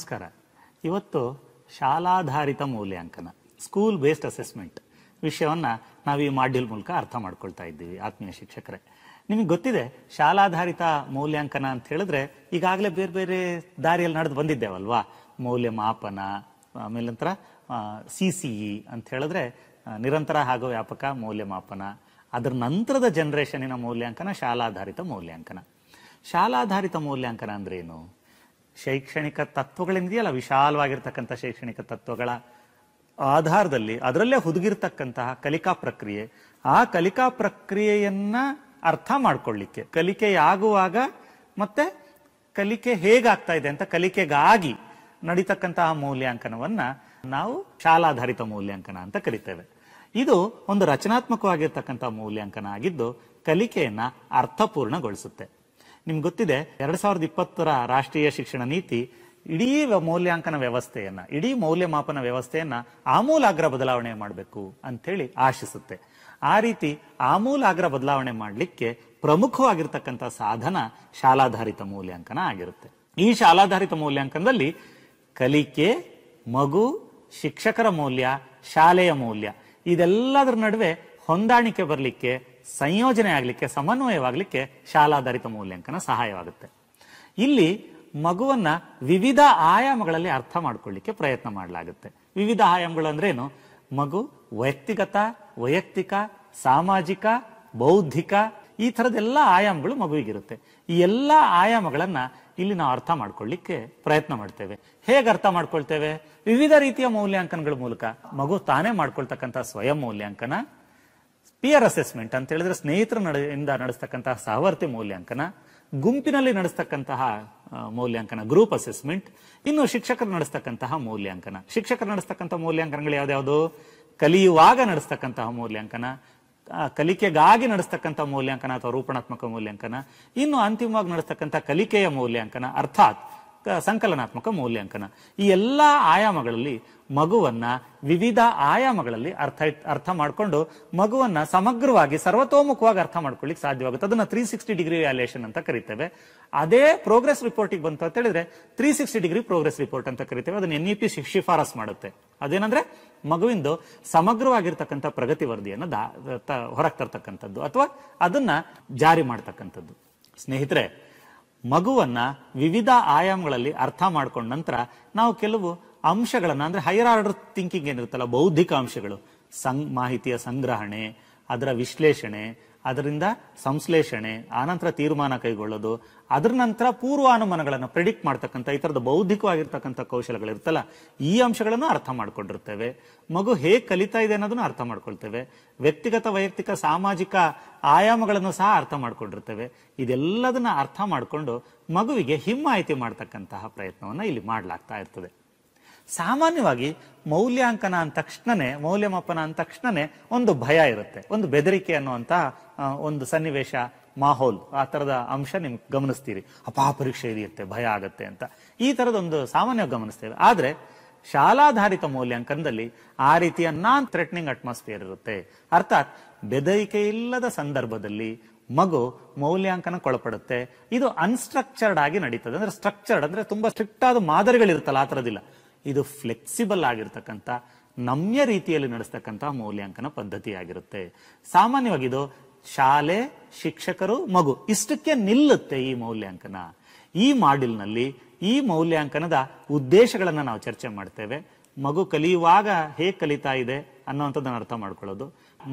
ನಮಸ್ಕಾರ ಇವತ್ತು ಶಾಲಾಧಾರಿತ ಮೌಲ್ಯಾಂಕನ ಸ್ಕೂಲ್ ಬೇಸ್ಡ್ ಅಸೆಸ್ಮೆಂಟ್ ವಿಷಯವನ್ನು ನಾವು ಈ ಮಾಡ್ಯೂಲ್ ಮೂಲಕ ಅರ್ಥ ಮಾಡ್ಕೊಳ್ತಾ ಇದ್ದೀವಿ ಆತ್ಮೀಯ ಶಿಕ್ಷಕರೇ ನಿಮಗೆ ಗೊತ್ತಿದೆ ಶಾಲಾಧಾರಿತ ಮೌಲ್ಯಾಂಕನ ಅಂತ ಹೇಳಿದ್ರೆ ಈಗಾಗಲೇ ಬೇರೆ ಬೇರೆ ದಾರಿಯಲ್ಲಿ ನಡೆದು ಬಂದಿದ್ದೇವಲ್ವಾ ಮೌಲ್ಯಮಾಪನ ಆಮೇಲೆ ನಂತರ ಸಿ ಸಿ ಇ ಅಂತ ಹೇಳಿದ್ರೆ ನಿರಂತರ ಹಾಗೂ ವ್ಯಾಪಕ ಮೌಲ್ಯಮಾಪನ ಅದರ ನಂತರದ ಜನರೇಷನಿನ ಮೌಲ್ಯಾಂಕನ ಶಾಲಾಧಾರಿತ ಮೌಲ್ಯಾಂಕನ ಶಾಲಾಧಾರಿತ ಮೌಲ್ಯಾಂಕನ ಅಂದ್ರೇನು ಶೈಕ್ಷಣಿಕ ತತ್ವಗಳೇನಿದೆಯಲ್ಲ ವಿಶಾಲವಾಗಿರ್ತಕ್ಕಂಥ ಶೈಕ್ಷಣಿಕ ತತ್ವಗಳ ಆಧಾರದಲ್ಲಿ ಅದರಲ್ಲೇ ಹುದುಗಿರ್ತಕ್ಕಂತಹ ಕಲಿಕಾ ಪ್ರಕ್ರಿಯೆ ಆ ಕಲಿಕಾ ಪ್ರಕ್ರಿಯೆಯನ್ನ ಅರ್ಥ ಮಾಡಿಕೊಳ್ಳಿಕ್ಕೆ ಕಲಿಕೆಯಾಗುವಾಗ ಮತ್ತೆ ಕಲಿಕೆ ಹೇಗಾಗ್ತಾ ಇದೆ ಅಂತ ಕಲಿಕೆಗಾಗಿ ನಡೀತಕ್ಕಂತಹ ಮೌಲ್ಯಾಂಕನವನ್ನ ನಾವು ಶಾಲಾಧಾರಿತ ಮೌಲ್ಯಾಂಕನ ಅಂತ ಕರಿತೇವೆ ಇದು ಒಂದು ರಚನಾತ್ಮಕವಾಗಿರ್ತಕ್ಕಂಥ ಮೌಲ್ಯಾಂಕನ ಆಗಿದ್ದು ಕಲಿಕೆಯನ್ನ ಅರ್ಥಪೂರ್ಣಗೊಳಿಸುತ್ತೆ ನಿಮ್ಗೆ ಗೊತ್ತಿದೆ ಎರಡ್ ಸಾವಿರದ ಇಪ್ಪತ್ತರ ರಾಷ್ಟ್ರೀಯ ಶಿಕ್ಷಣ ನೀತಿ ಇಡೀ ಮೌಲ್ಯಾಂಕನ ವ್ಯವಸ್ಥೆಯನ್ನ ಇಡೀ ಮೌಲ್ಯಮಾಪನ ವ್ಯವಸ್ಥೆಯನ್ನ ಆಮೂಲಾಗ್ರ ಬದಲಾವಣೆ ಮಾಡಬೇಕು ಹೇಳಿ ಆಶಿಸುತ್ತೆ ಆ ರೀತಿ ಆಮೂಲಾಗ್ರ ಬದಲಾವಣೆ ಮಾಡಲಿಕ್ಕೆ ಪ್ರಮುಖವಾಗಿರ್ತಕ್ಕಂಥ ಸಾಧನ ಶಾಲಾಧಾರಿತ ಮೌಲ್ಯಾಂಕನ ಆಗಿರುತ್ತೆ ಈ ಶಾಲಾಧಾರಿತ ಮೌಲ್ಯಾಂಕನದಲ್ಲಿ ಕಲಿಕೆ ಮಗು ಶಿಕ್ಷಕರ ಮೌಲ್ಯ ಶಾಲೆಯ ಮೌಲ್ಯ ಇದೆಲ್ಲದರ ನಡುವೆ ಹೊಂದಾಣಿಕೆ ಬರಲಿಕ್ಕೆ ಸಂಯೋಜನೆ ಆಗಲಿಕ್ಕೆ ಸಮನ್ವಯವಾಗಲಿಕ್ಕೆ ಶಾಲಾಧಾರಿತ ಮೌಲ್ಯಾಂಕನ ಸಹಾಯವಾಗುತ್ತೆ ಇಲ್ಲಿ ಮಗುವನ್ನ ವಿವಿಧ ಆಯಾಮಗಳಲ್ಲಿ ಅರ್ಥ ಮಾಡ್ಕೊಳ್ಳಿಕ್ಕೆ ಪ್ರಯತ್ನ ಮಾಡಲಾಗುತ್ತೆ ವಿವಿಧ ಆಯಾಮಗಳು ಏನು ಮಗು ವೈಯಕ್ತಿಗತ ವೈಯಕ್ತಿಕ ಸಾಮಾಜಿಕ ಬೌದ್ಧಿಕ ಈ ತರದ ಎಲ್ಲ ಆಯಾಮಗಳು ಮಗುವಿಗಿರುತ್ತೆ ಈ ಎಲ್ಲ ಆಯಾಮಗಳನ್ನ ಇಲ್ಲಿ ನಾವು ಅರ್ಥ ಮಾಡ್ಕೊಳ್ಳಿಕ್ಕೆ ಪ್ರಯತ್ನ ಮಾಡ್ತೇವೆ ಹೇಗೆ ಅರ್ಥ ಮಾಡ್ಕೊಳ್ತೇವೆ ವಿವಿಧ ರೀತಿಯ ಮೌಲ್ಯಾಂಕನಗಳ ಮೂಲಕ ಮಗು ತಾನೇ ಮಾಡ್ಕೊಳ್ತಕ್ಕಂಥ ಸ್ವಯಂ ಮೌಲ್ಯಾಂಕನ ಪಿಯರ್ ಅಸೆಸ್ಮೆಂಟ್ ಅಂತ ಹೇಳಿದ್ರೆ ಸ್ನೇಹಿತರ ನಡೆಯಿಂದ ನಡೆಸ್ತಕ್ಕಂತಹ ಸಹವರ್ತಿ ಮೌಲ್ಯಾಂಕನ ಗುಂಪಿನಲ್ಲಿ ನಡೆಸ್ತಕ್ಕಂತಹ ಮೌಲ್ಯಾಂಕನ ಗ್ರೂಪ್ ಅಸೆಸ್ಮೆಂಟ್ ಇನ್ನು ಶಿಕ್ಷಕರು ನಡೆಸ್ತಕ್ಕಂತಹ ಮೌಲ್ಯಾಂಕನ ಶಿಕ್ಷಕರು ನಡೆಸ್ತಕ್ಕಂತಹ ಮೌಲ್ಯಾಂಕನಗಳು ಯಾವ್ದಾವುದು ಕಲಿಯುವಾಗ ನಡೆಸ್ತಕ್ಕಂತಹ ಮೌಲ್ಯಾಂಕನ ಕಲಿಕೆಗಾಗಿ ನಡೆಸ್ತಕ್ಕಂಥ ಮೌಲ್ಯಾಂಕನ ಅಥವಾ ರೂಪಣಾತ್ಮಕ ಮೌಲ್ಯಾಂಕನ ಇನ್ನು ಅಂತಿಮವಾಗಿ ನಡೆಸ್ತಕ್ಕಂಥ ಕಲಿಕೆಯ ಮೌಲ್ಯಾಂಕನ ಅರ್ಥಾತ್ ಸಂಕಲನಾತ್ಮಕ ಮೌಲ್ಯಾಂಕನ ಈ ಎಲ್ಲ ಆಯಾಮಗಳಲ್ಲಿ ಮಗುವನ್ನ ವಿವಿಧ ಆಯಾಮಗಳಲ್ಲಿ ಅರ್ಥ ಅರ್ಥ ಮಾಡಿಕೊಂಡು ಮಗುವನ್ನ ಸಮಗ್ರವಾಗಿ ಸರ್ವತೋಮುಖವಾಗಿ ಅರ್ಥ ಮಾಡ್ಕೊಳ್ಳಿಕ್ ಸಾಧ್ಯವಾಗುತ್ತೆ ಅದನ್ನ ತ್ರೀ ಸಿಕ್ಸ್ಟಿ ಡಿಗ್ರಿ ವ್ಯಾಲ್ಯೂಯೇಷನ್ ಅಂತ ಕರಿತೇವೆ ಅದೇ ಪ್ರೋಗ್ರೆಸ್ ರಿಪೋರ್ಟಿಗೆ ಬಂತು ಅಂತ ಹೇಳಿದ್ರೆ three sixty degree progress report ಅಂತ ಕರಿತೇವೆ ಅದನ್ನ ಎನ್ ಇ ಪಿ ಶಿಫಾರಸ್ ಮಾಡುತ್ತೆ ಅದೇನಂದ್ರೆ ಮಗುವಿಂದು ಸಮಗ್ರವಾಗಿರ್ತಕ್ಕಂಥ ಪ್ರಗತಿ ವರದಿಯನ್ನು ಹೊರಗೆ ತರ್ತಕ್ಕಂಥದ್ದು ಅಥವಾ ಅದನ್ನ ಜಾರಿ ಮಾಡ್ತಕ್ಕಂಥದ್ದು ಸ್ನೇಹಿತರೆ ಮಗುವನ್ನ ವಿವಿಧ ಆಯಾಮಗಳಲ್ಲಿ ಅರ್ಥ ಮಾಡ್ಕೊಂಡ ನಂತರ ನಾವು ಕೆಲವು ಅಂಶಗಳನ್ನ ಅಂದ್ರೆ ಹೈಯರ್ ಆರ್ಡರ್ ಥಿಂಕಿಂಗ್ ಏನಿರುತ್ತಲ್ಲ ಬೌದ್ಧಿಕ ಅಂಶಗಳು ಸಂ ಮಾಹಿತಿಯ ಸಂಗ್ರಹಣೆ ಅದರ ವಿಶ್ಲೇಷಣೆ ಅದರಿಂದ ಸಂಶ್ಲೇಷಣೆ ಆನಂತರ ತೀರ್ಮಾನ ಕೈಗೊಳ್ಳೋದು ಅದರ ನಂತರ ಪೂರ್ವಾನುಮಾನಗಳನ್ನು ಪ್ರಿಡಿಕ್ಟ್ ಮಾಡ್ತಕ್ಕಂಥ ಈ ಥರದ ಬೌದ್ಧಿಕವಾಗಿರ್ತಕ್ಕಂಥ ಕೌಶಲಗಳಿರ್ತಲ್ಲ ಈ ಅಂಶಗಳನ್ನು ಅರ್ಥ ಮಾಡ್ಕೊಂಡಿರ್ತೇವೆ ಮಗು ಹೇಗೆ ಕಲಿತಾ ಇದೆ ಅನ್ನೋದನ್ನು ಅರ್ಥ ಮಾಡ್ಕೊಳ್ತೇವೆ ವ್ಯಕ್ತಿಗತ ವೈಯಕ್ತಿಕ ಸಾಮಾಜಿಕ ಆಯಾಮಗಳನ್ನು ಸಹ ಅರ್ಥ ಮಾಡ್ಕೊಂಡಿರ್ತೇವೆ ಇದೆಲ್ಲದನ್ನ ಅರ್ಥ ಮಾಡಿಕೊಂಡು ಮಗುವಿಗೆ ಹಿಮ್ಮಾಯಿತಿ ಮಾಡ್ತಕ್ಕಂತಹ ಪ್ರಯತ್ನವನ್ನು ಇಲ್ಲಿ ಮಾಡಲಾಗ್ತಾ ಇರ್ತದೆ ಸಾಮಾನ್ಯವಾಗಿ ಮೌಲ್ಯಾಂಕನ ಅಂದ ತಕ್ಷಣನೇ ಮೌಲ್ಯಮಾಪನ ಅಂದ ತಕ್ಷಣನೇ ಒಂದು ಭಯ ಇರುತ್ತೆ ಒಂದು ಬೆದರಿಕೆ ಅನ್ನುವಂತಹ ಒಂದು ಸನ್ನಿವೇಶ ಮಾಹೋಲ್ ಆ ತರದ ಅಂಶ ನಿಮ್ಗೆ ಗಮನಿಸ್ತೀರಿ ಅಪಾ ಪರೀಕ್ಷೆ ಇದೆಯುತ್ತೆ ಭಯ ಆಗುತ್ತೆ ಅಂತ ಈ ತರದ ಒಂದು ಸಾಮಾನ್ಯವಾಗಿ ಗಮನಿಸ್ತೇವೆ ಆದ್ರೆ ಶಾಲಾಧಾರಿತ ಮೌಲ್ಯಾಂಕನದಲ್ಲಿ ಆ ರೀತಿಯ ನಾನ್ ಥ್ರೆಟ್ನಿಂಗ್ ಅಟ್ಮಾಸ್ಫಿಯರ್ ಇರುತ್ತೆ ಅರ್ಥಾತ್ ಬೆದರಿಕೆ ಇಲ್ಲದ ಸಂದರ್ಭದಲ್ಲಿ ಮಗು ಮೌಲ್ಯಾಂಕನಕ್ಕೊಳಪಡುತ್ತೆ ಇದು ಅನ್ಸ್ಟ್ರಕ್ಚರ್ಡ್ ಆಗಿ ನಡೀತದೆ ಅಂದ್ರೆ ಸ್ಟ್ರಕ್ಚರ್ಡ್ ಅಂದ್ರೆ ತುಂಬಾ ಸ್ಟ್ರಿಕ್ಟ್ ಆದ ಮಾದರಿಗಳಿರುತ್ತಲ್ಲ ಆ ತರದಿಲ್ಲ ಇದು ಫ್ಲೆಕ್ಸಿಬಲ್ ಆಗಿರ್ತಕ್ಕಂಥ ನಮ್ಯ ರೀತಿಯಲ್ಲಿ ನಡೆಸ್ತಕ್ಕಂಥ ಮೌಲ್ಯಾಂಕನ ಪದ್ಧತಿ ಆಗಿರುತ್ತೆ ಸಾಮಾನ್ಯವಾಗಿ ಇದು ಶಾಲೆ ಶಿಕ್ಷಕರು ಮಗು ಇಷ್ಟಕ್ಕೆ ನಿಲ್ಲುತ್ತೆ ಈ ಮೌಲ್ಯಾಂಕನ ಈ ಮಾಡಿಲ್ನಲ್ಲಿ ಈ ಮೌಲ್ಯಾಂಕನದ ಉದ್ದೇಶಗಳನ್ನು ನಾವು ಚರ್ಚೆ ಮಾಡ್ತೇವೆ ಮಗು ಕಲಿಯುವಾಗ ಹೇಗೆ ಕಲಿತಾ ಇದೆ ಅನ್ನೋವಂಥದ್ದನ್ನು ಅರ್ಥ ಮಾಡ್ಕೊಳ್ಳೋದು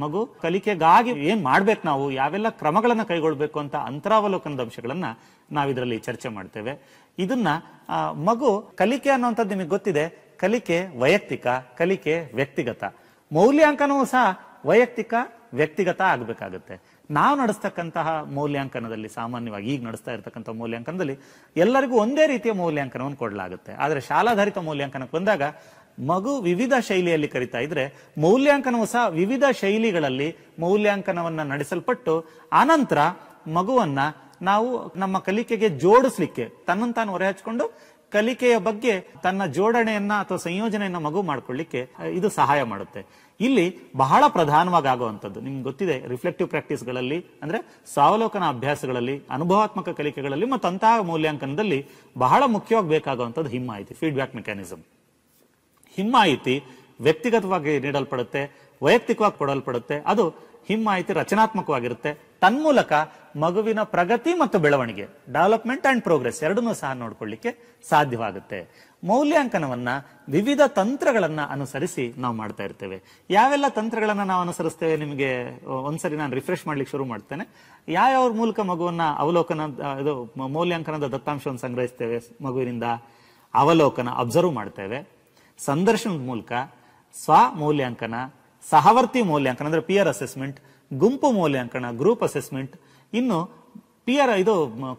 ಮಗು ಕಲಿಕೆಗಾಗಿ ಏನ್ ಮಾಡ್ಬೇಕು ನಾವು ಯಾವೆಲ್ಲ ಕ್ರಮಗಳನ್ನ ಕೈಗೊಳ್ಬೇಕು ಅಂತ ಅಂತರಾವಲೋಕನದ ಅಂಶಗಳನ್ನ ಇದರಲ್ಲಿ ಚರ್ಚೆ ಮಾಡ್ತೇವೆ ಇದನ್ನ ಮಗು ಕಲಿಕೆ ಅನ್ನುವಂಥದ್ದು ನಿಮಗೆ ಗೊತ್ತಿದೆ ಕಲಿಕೆ ವೈಯಕ್ತಿಕ ಕಲಿಕೆ ವ್ಯಕ್ತಿಗತ ಮೌಲ್ಯಾಂಕನವೂ ಸಹ ವೈಯಕ್ತಿಕ ವ್ಯಕ್ತಿಗತ ಆಗಬೇಕಾಗುತ್ತೆ ನಾವು ನಡೆಸ್ತಕ್ಕಂತಹ ಮೌಲ್ಯಾಂಕನದಲ್ಲಿ ಸಾಮಾನ್ಯವಾಗಿ ಈಗ ನಡೆಸ್ತಾ ಇರತಕ್ಕಂಥ ಮೌಲ್ಯಾಂಕನದಲ್ಲಿ ಎಲ್ಲರಿಗೂ ಒಂದೇ ರೀತಿಯ ಮೌಲ್ಯಾಂಕನವನ್ನು ಕೊಡಲಾಗುತ್ತೆ ಆದರೆ ಶಾಲಾಧಾರಿತ ಮೌಲ್ಯಾಂಕನಕ್ಕೆ ಬಂದಾಗ ಮಗು ವಿವಿಧ ಶೈಲಿಯಲ್ಲಿ ಕರಿತಾ ಇದ್ರೆ ಮೌಲ್ಯಾಂಕನವು ಸಹ ವಿವಿಧ ಶೈಲಿಗಳಲ್ಲಿ ಮೌಲ್ಯಾಂಕನವನ್ನ ನಡೆಸಲ್ಪಟ್ಟು ಆನಂತರ ಮಗುವನ್ನ ನಾವು ನಮ್ಮ ಕಲಿಕೆಗೆ ಜೋಡಿಸ್ಲಿಕ್ಕೆ ತನ್ನಂತಾನು ಹೊರೆ ಹಚ್ಕೊಂಡು ಕಲಿಕೆಯ ಬಗ್ಗೆ ತನ್ನ ಜೋಡಣೆಯನ್ನ ಅಥವಾ ಸಂಯೋಜನೆಯನ್ನ ಮಗು ಮಾಡ್ಕೊಳ್ಳಿಕ್ಕೆ ಇದು ಸಹಾಯ ಮಾಡುತ್ತೆ ಇಲ್ಲಿ ಬಹಳ ಪ್ರಧಾನವಾಗಿ ಆಗುವಂಥದ್ದು ನಿಮ್ಗೆ ಗೊತ್ತಿದೆ ರಿಫ್ಲೆಕ್ಟಿವ್ ಪ್ರಾಕ್ಟೀಸ್ಗಳಲ್ಲಿ ಅಂದ್ರೆ ಸಾವಲೋಕನ ಅಭ್ಯಾಸಗಳಲ್ಲಿ ಅನುಭವಾತ್ಮಕ ಕಲಿಕೆಗಳಲ್ಲಿ ಮತ್ತು ಅಂತಹ ಮೌಲ್ಯಾಂಕನದಲ್ಲಿ ಬಹಳ ಮುಖ್ಯವಾಗಿ ಬೇಕಾಗುವಂಥದ್ದು ಹಿಮ್ಮಾಹಿತಿ ಫೀಡ್ಬ್ಯಾಕ್ ಮೆಕ್ಯಾನಿಸಮ್ ಹಿಮ್ಮಾಯಿತಿ ವ್ಯಕ್ತಿಗತವಾಗಿ ನೀಡಲ್ಪಡುತ್ತೆ ವೈಯಕ್ತಿಕವಾಗಿ ಕೊಡಲ್ಪಡುತ್ತೆ ಅದು ಹಿಮ್ಮಾಯಿತಿ ರಚನಾತ್ಮಕವಾಗಿರುತ್ತೆ ತನ್ಮೂಲಕ ಮಗುವಿನ ಪ್ರಗತಿ ಮತ್ತು ಬೆಳವಣಿಗೆ ಡೆವಲಪ್ಮೆಂಟ್ ಅಂಡ್ ಪ್ರೋಗ್ರೆಸ್ ಎರಡನ್ನೂ ಸಹ ನೋಡ್ಕೊಳ್ಳಿಕ್ಕೆ ಸಾಧ್ಯವಾಗುತ್ತೆ ಮೌಲ್ಯಾಂಕನವನ್ನ ವಿವಿಧ ತಂತ್ರಗಳನ್ನು ಅನುಸರಿಸಿ ನಾವು ಮಾಡ್ತಾ ಇರ್ತೇವೆ ಯಾವೆಲ್ಲ ತಂತ್ರಗಳನ್ನು ನಾವು ಅನುಸರಿಸ್ತೇವೆ ನಿಮಗೆ ಒಂದ್ಸರಿ ನಾನು ರಿಫ್ರೆಶ್ ಮಾಡ್ಲಿಕ್ಕೆ ಶುರು ಮಾಡ್ತೇನೆ ಯಾವ್ಯಾವ ಮೂಲಕ ಮಗುವನ್ನ ಅವಲೋಕನ ಇದು ಮೌಲ್ಯಾಂಕನದ ದತ್ತಾಂಶವನ್ನು ಸಂಗ್ರಹಿಸ್ತೇವೆ ಮಗುವಿನಿಂದ ಅವಲೋಕನ ಅಬ್ಸರ್ವ್ ಮಾಡ್ತೇವೆ ಸಂದರ್ಶನದ ಮೂಲಕ ಸ್ವ ಮೌಲ್ಯಾಂಕನ ಸಹವರ್ತಿ ಮೌಲ್ಯಾಂಕನ ಅಂದ್ರೆ ಪಿಯರ್ ಅಸೆಸ್ಮೆಂಟ್ ಗುಂಪು ಮೌಲ್ಯಾಂಕನ ಗ್ರೂಪ್ ಅಸೆಸ್ಮೆಂಟ್ ಇನ್ನು ಪಿಯರ್ ಇದು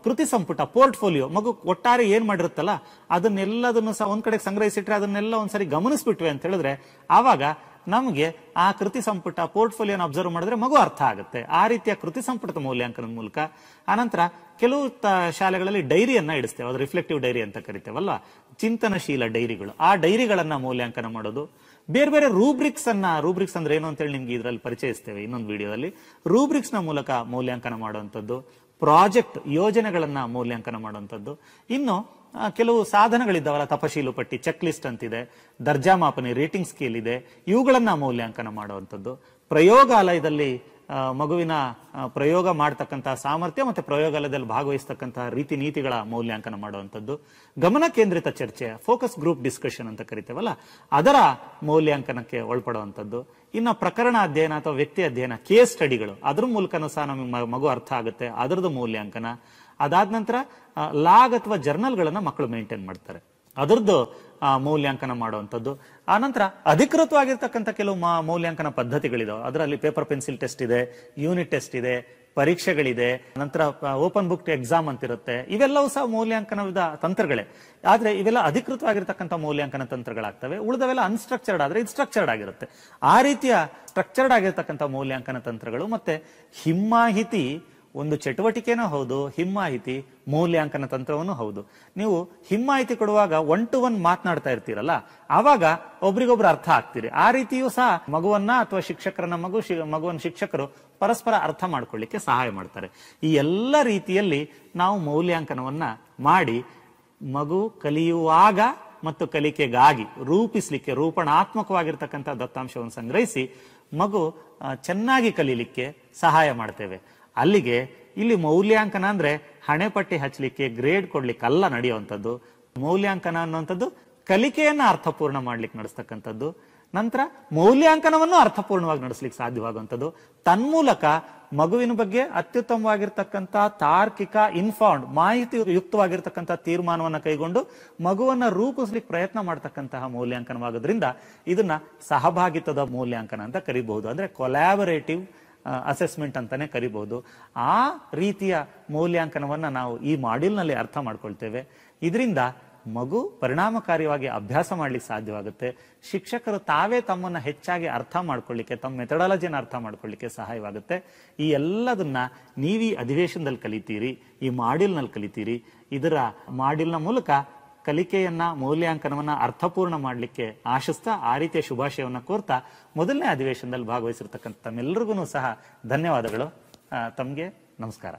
ಕೃತಿ ಸಂಪುಟ ಪೋರ್ಟ್ಫೋಲಿಯೋ ಮಗು ಒಟ್ಟಾರೆ ಏನ್ ಮಾಡಿರುತ್ತಲ್ಲ ಅದನ್ನೆಲ್ಲದನ್ನು ಸಹ ಒಂದ್ ಕಡೆ ಸಂಗ್ರಹಿಸಿಟ್ರೆ ಅದನ್ನೆಲ್ಲ ಒಂದ್ಸರಿ ಗಮನಿಸ್ಬಿಟ್ವಿ ಅಂತ ಹೇಳಿದ್ರೆ ಆವಾಗ ನಮಗೆ ಆ ಕೃತಿ ಸಂಪುಟ ಪೋರ್ಟ್ಫೋಲಿಯೋನ ಅಬ್ಸರ್ವ್ ಮಾಡಿದ್ರೆ ಮಗು ಅರ್ಥ ಆಗುತ್ತೆ ಆ ರೀತಿಯ ಕೃತಿ ಸಂಪುಟದ ಮೌಲ್ಯಾಂಕನ ಮೂಲಕ ಆನಂತರ ಕೆಲವು ಶಾಲೆಗಳಲ್ಲಿ ಡೈರಿಯನ್ನ ಇಡಿಸ್ತೇವೆ ಅದು ರಿಫ್ಲೆಕ್ಟಿವ್ ಡೈರಿ ಅಂತ ಕರಿತೇವಲ್ಲ ಚಿಂತನಶೀಲ ಡೈರಿಗಳು ಆ ಡೈರಿಗಳನ್ನ ಮೌಲ್ಯಾಂಕನ ಮಾಡೋದು ಬೇರೆ ಬೇರೆ ರೂಬ್ರಿಕ್ಸ್ ಅನ್ನ ರೂಬ್ರಿಕ್ಸ್ ಅಂದ್ರೆ ಏನು ಅಂತ ಹೇಳಿ ನಿಮ್ಗೆ ಇದರಲ್ಲಿ ಪರಿಚಯಿಸ್ತೇವೆ ಇನ್ನೊಂದು ವಿಡಿಯೋದಲ್ಲಿ ರೂಬ್ರಿಕ್ಸ್ ನ ಮೂಲಕ ಮೌಲ್ಯಾಂಕನ ಮಾಡುವಂಥದ್ದು ಪ್ರಾಜೆಕ್ಟ್ ಯೋಜನೆಗಳನ್ನು ಮೌಲ್ಯಾಂಕನ ಮಾಡುವಂಥದ್ದು ಇನ್ನು ಕೆಲವು ಸಾಧನಗಳಿದ್ದಾವಲ್ಲ ತಪಶೀಲು ಪಟ್ಟಿ ಚೆಕ್ ಲಿಸ್ಟ್ ಅಂತಿದೆ ದರ್ಜಾ ಮಾಪನೆ ರೇಟಿಂಗ್ ಸ್ಕೇಲ್ ಇದೆ ಇವುಗಳನ್ನು ಮೌಲ್ಯಾಂಕನ ಮಾಡುವಂಥದ್ದು ಪ್ರಯೋಗಾಲಯದಲ್ಲಿ ಮಗುವಿನ ಪ್ರಯೋಗ ಮಾಡತಕ್ಕಂತಹ ಸಾಮರ್ಥ್ಯ ಮತ್ತು ಪ್ರಯೋಗಾಲಯದಲ್ಲಿ ಭಾಗವಹಿಸತಕ್ಕಂತಹ ರೀತಿ ನೀತಿಗಳ ಮೌಲ್ಯಾಂಕನ ಮಾಡುವಂಥದ್ದು ಗಮನ ಕೇಂದ್ರಿತ ಚರ್ಚೆ ಫೋಕಸ್ ಗ್ರೂಪ್ ಡಿಸ್ಕಷನ್ ಅಂತ ಕರಿತೇವಲ್ಲ ಅದರ ಮೌಲ್ಯಾಂಕನಕ್ಕೆ ಒಳಪಡುವಂಥದ್ದು ಇನ್ನು ಪ್ರಕರಣ ಅಧ್ಯಯನ ಅಥವಾ ವ್ಯಕ್ತಿ ಅಧ್ಯಯನ ಕೇಸ್ ಸ್ಟಡಿಗಳು ಅದ್ರ ಮೂಲಕನೂ ಸಹ ನಮಗೆ ಮಗು ಅರ್ಥ ಆಗುತ್ತೆ ಅದರದ್ದು ಮೌಲ್ಯಾಂಕನ ಅದಾದ ನಂತರ ಲಾಗ್ ಅಥವಾ ಜರ್ನಲ್ಗಳನ್ನು ಮಕ್ಕಳು ಮೇಂಟೈನ್ ಮಾಡ್ತಾರೆ ಅದರದ್ದು ಮೌಲ್ಯಾಂಕನ ಮಾಡುವಂಥದ್ದು ನಂತರ ಅಧಿಕೃತವಾಗಿರ್ತಕ್ಕಂಥ ಕೆಲವು ಮೌಲ್ಯಾಂಕನ ಪದ್ಧತಿಗಳಿದಾವೆ ಅದರಲ್ಲಿ ಪೇಪರ್ ಪೆನ್ಸಿಲ್ ಟೆಸ್ಟ್ ಇದೆ ಯೂನಿಟ್ ಟೆಸ್ಟ್ ಇದೆ ಪರೀಕ್ಷೆಗಳಿದೆ ನಂತರ ಓಪನ್ ಬುಕ್ ಎಕ್ಸಾಮ್ ಅಂತಿರುತ್ತೆ ಇವೆಲ್ಲವೂ ಸಹ ಮೌಲ್ಯಾಂಕನದ ತಂತ್ರಗಳೇ ಆದ್ರೆ ಇವೆಲ್ಲ ಅಧಿಕೃತವಾಗಿರ್ತಕ್ಕಂಥ ಮೌಲ್ಯಾಂಕನ ತಂತ್ರಗಳಾಗ್ತವೆ ಉಳಿದವೆಲ್ಲ ಅನ್ಸ್ಟ್ರಕ್ಚರ್ಡ್ ಆದ್ರೆ ಇದು ಸ್ಟ್ರಕ್ಚರ್ಡ್ ಆಗಿರುತ್ತೆ ಆ ರೀತಿಯ ಸ್ಟ್ರಕ್ಚರ್ಡ್ ಆಗಿರ್ತಕ್ಕಂಥ ಮೌಲ್ಯಾಂಕನ ತಂತ್ರಗಳು ಮತ್ತೆ ಹಿಮ್ಮಾಹಿತಿ ಒಂದು ಚಟುವಟಿಕೆನೂ ಹೌದು ಹಿಮ್ಮಾಹಿತಿ ಮೌಲ್ಯಾಂಕನ ತಂತ್ರವನ್ನು ಹೌದು ನೀವು ಹಿಮ್ಮಾಹಿತಿ ಕೊಡುವಾಗ ಒನ್ ಟು ಒನ್ ಮಾತನಾಡ್ತಾ ಇರ್ತೀರಲ್ಲ ಆವಾಗ ಒಬ್ರಿಗೊಬ್ರು ಅರ್ಥ ಆಗ್ತೀರಿ ಆ ರೀತಿಯೂ ಸಹ ಮಗುವನ್ನ ಅಥವಾ ಶಿಕ್ಷಕರನ್ನ ಮಗು ಮಗುವನ್ನ ಶಿಕ್ಷಕರು ಪರಸ್ಪರ ಅರ್ಥ ಮಾಡ್ಕೊಳ್ಳಿಕ್ಕೆ ಸಹಾಯ ಮಾಡ್ತಾರೆ ಈ ಎಲ್ಲ ರೀತಿಯಲ್ಲಿ ನಾವು ಮೌಲ್ಯಾಂಕನವನ್ನ ಮಾಡಿ ಮಗು ಕಲಿಯುವಾಗ ಮತ್ತು ಕಲಿಕೆಗಾಗಿ ರೂಪಿಸ್ಲಿಕ್ಕೆ ರೂಪಣಾತ್ಮಕವಾಗಿರ್ತಕ್ಕಂಥ ದತ್ತಾಂಶವನ್ನು ಸಂಗ್ರಹಿಸಿ ಮಗು ಚೆನ್ನಾಗಿ ಕಲೀಲಿಕ್ಕೆ ಸಹಾಯ ಮಾಡ್ತೇವೆ ಅಲ್ಲಿಗೆ ಇಲ್ಲಿ ಮೌಲ್ಯಾಂಕನ ಅಂದ್ರೆ ಹಣೆ ಪಟ್ಟಿ ಹಚ್ಚಲಿಕ್ಕೆ ಗ್ರೇಡ್ ಅಲ್ಲ ನಡೆಯುವಂಥದ್ದು ಮೌಲ್ಯಾಂಕನ ಅನ್ನುವಂಥದ್ದು ಕಲಿಕೆಯನ್ನು ಅರ್ಥಪೂರ್ಣ ಮಾಡ್ಲಿಕ್ಕೆ ನಡೆಸ್ತಕ್ಕಂಥದ್ದು ನಂತರ ಮೌಲ್ಯಾಂಕನವನ್ನು ಅರ್ಥಪೂರ್ಣವಾಗಿ ನಡೆಸ್ಲಿಕ್ಕೆ ಸಾಧ್ಯವಾಗುವಂಥದ್ದು ತನ್ಮೂಲಕ ಮಗುವಿನ ಬಗ್ಗೆ ಅತ್ಯುತ್ತಮವಾಗಿರ್ತಕ್ಕಂಥ ತಾರ್ಕಿಕ ಇನ್ಫಾರ್ಮ್ಡ್ ಮಾಹಿತಿ ಯುಕ್ತವಾಗಿರ್ತಕ್ಕಂಥ ತೀರ್ಮಾನವನ್ನು ಕೈಗೊಂಡು ಮಗುವನ್ನ ರೂಪಿಸ್ಲಿಕ್ಕೆ ಪ್ರಯತ್ನ ಮಾಡ್ತಕ್ಕಂತಹ ಮೌಲ್ಯಾಂಕನವಾಗೋದ್ರಿಂದ ಇದನ್ನ ಸಹಭಾಗಿತ್ವದ ಮೌಲ್ಯಾಂಕನ ಅಂತ ಕರಿಬಹುದು ಅಂದ್ರೆ ಕೊಲ್ಯಾಬರೇಟಿವ್ ಅಸೆಸ್ಮೆಂಟ್ ಅಂತಾನೆ ಕರಿಬಹುದು ಆ ರೀತಿಯ ಮೌಲ್ಯಾಂಕನವನ್ನು ನಾವು ಈ ಮಾಡ್ಯೂಲ್ನಲ್ಲಿ ಅರ್ಥ ಮಾಡ್ಕೊಳ್ತೇವೆ ಇದರಿಂದ ಮಗು ಪರಿಣಾಮಕಾರಿಯಾಗಿ ಅಭ್ಯಾಸ ಮಾಡ್ಲಿಕ್ಕೆ ಸಾಧ್ಯವಾಗುತ್ತೆ ಶಿಕ್ಷಕರು ತಾವೇ ತಮ್ಮನ್ನ ಹೆಚ್ಚಾಗಿ ಅರ್ಥ ಮಾಡ್ಕೊಳ್ಳಿಕ್ಕೆ ತಮ್ಮ ಮೆಥಡಾಲಜಿನ ಅರ್ಥ ಮಾಡ್ಕೊಳ್ಳಿಕ್ಕೆ ಸಹಾಯವಾಗುತ್ತೆ ಈ ಎಲ್ಲದನ್ನ ನೀವೀ ಅಧಿವೇಶನದಲ್ಲಿ ಕಲಿತೀರಿ ಈ ಮಾಡ್ಯೂಲ್ನಲ್ಲಿ ಕಲಿತೀರಿ ಇದರ ಮಾಡ್ಯೂಲ್ನ ಮೂಲಕ ಕಲಿಕೆಯನ್ನ ಮೌಲ್ಯಾಂಕನವನ್ನ ಅರ್ಥಪೂರ್ಣ ಮಾಡಲಿಕ್ಕೆ ಆಶಿಸ್ತಾ ಆ ರೀತಿಯ ಶುಭಾಶಯವನ್ನು ಕೋರ್ತಾ ಮೊದಲನೇ ಅಧಿವೇಶನದಲ್ಲಿ ಭಾಗವಹಿಸಿರ್ತಕ್ಕಂಥ ತಮ್ಮೆಲ್ಲರಿಗೂ ಸಹ ಧನ್ಯವಾದಗಳು ತಮಗೆ ನಮಸ್ಕಾರ